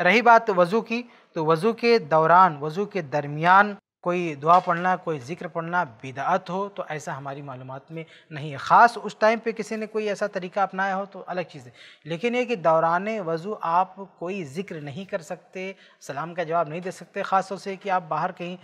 रही बात वज़ू की तो वज़ू के दौरान वज़ू के दरमियान कोई दुआ पढ़ना कोई जिक्र पढ़ना बिदात हो तो ऐसा हमारी मालूम में नहीं है ख़ास उस टाइम पे किसी ने कोई ऐसा तरीका अपनाया हो तो अलग चीज़ है लेकिन ये कि दौरान वज़ू आप कोई जिक्र नहीं कर सकते सलाम का जवाब नहीं दे सकते ख़ास तौर से कि आप बाहर कहीं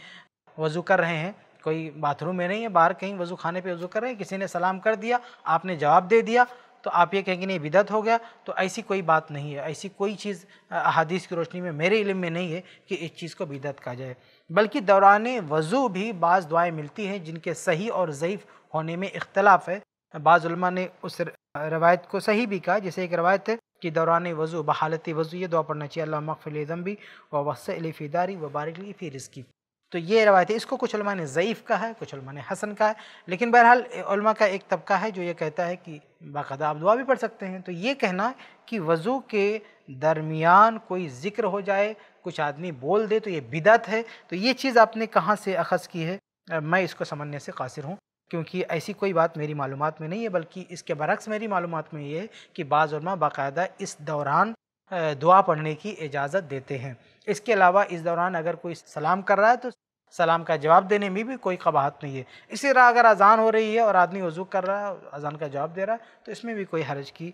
वज़ू कर रहे हैं कोई बाथरूम में नहीं है बाहर कहीं वज़ू खाने पर वज़ू कर रहे हैं किसी ने सलाम कर दिया आपने जवाब दे दिया तो आप ये कहेंगे नहीं बिदत हो गया तो ऐसी कोई बात नहीं है ऐसी कोई चीज़ अहादीस की रोशनी में मेरे इलम में नहीं है कि इस चीज़ को बिदत कहा जाए बल्कि दौरान वज़ू भी बाज़ दुआएँ मिलती हैं जिनके सही और ज़यीफ़ होने में इख्तलाफ है बाज़ुलमा ने उस रवायत को सही भी कहा जैसे एक रवायत है कि दौरान वज़ू बहालती वज़ू ये दुआ पढ़ना चाहिए अल्लाह मफ़िल ज़म्बी व वसफ़ीदारी व बारिकली फ़ी रिस्की तो ये रवायत है इसको कुछ उलमा ने ज़यीफ़ का है कुछ उलमा ने हसन का है लेकिन बहरहाल उलमा का एक तबका है जो ये कहता है कि बाकायदा आप दुआ भी पढ़ सकते हैं तो ये कहना कि वज़ू के दरमियान कोई ज़िक्र हो जाए कुछ आदमी बोल दे तो ये बिदत है तो ये चीज़ आपने कहाँ से अखज़ की है मैं इसको समझने से कासिर हूँ क्योंकि ऐसी कोई बात मेरी मालूम में नहीं है बल्कि इसके बरक्स मेरी मालूम में ये है कि बाज़ा बाकायदा इस दौरान दुआ पढ़ने की इजाज़त देते हैं इसके अलावा इस दौरान अगर कोई सलाम कर रहा है तो सलाम का जवाब देने में भी कोई कबाहत नहीं है इसी तरह अगर अजान हो रही है और आदमी वजू कर रहा है अजान का जवाब दे रहा है तो इसमें भी कोई हरज की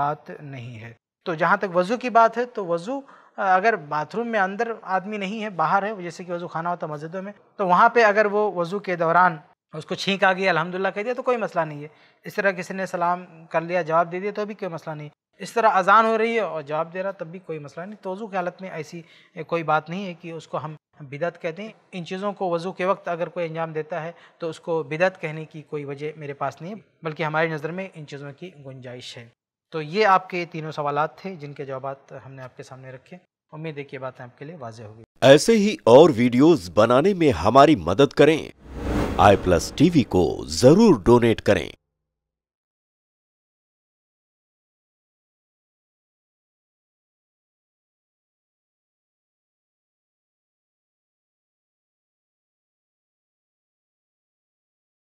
बात नहीं है तो जहाँ तक वज़ू की बात है तो वज़ू अगर बाथरूम में अंदर आदमी नहीं है बाहर है जैसे कि वज़ू खाना होता मस्जिदों में तो वहाँ पर अगर वो वज़ू के दौरान उसको छींक आ गई अलहमदिल्ला कह दिया तो कोई मसला नहीं है इस तरह किसी ने सलाम कर लिया जवाब दे दिया तो भी कोई मसला नहीं इस तरह अजान हो रही है और जवाब दे रहा तब भी कोई मसला नहीं तोज़ू की हालत में ऐसी कोई बात नहीं है कि उसको हम बिदत कहते हैं इन चीज़ों को वज़ू के वक्त अगर कोई अंजाम देता है तो उसको बिदत कहने की कोई वजह मेरे पास नहीं है बल्कि हमारी नज़र में इन चीज़ों की गुंजाइश है तो ये आपके तीनों सवाल थे जिनके जवाब हमने आपके सामने रखे उम्मीद है कि बातें आपके लिए वाजह होगी ऐसे ही और वीडियोस बनाने में हमारी मदद करें आई प्लस टीवी को जरूर डोनेट करें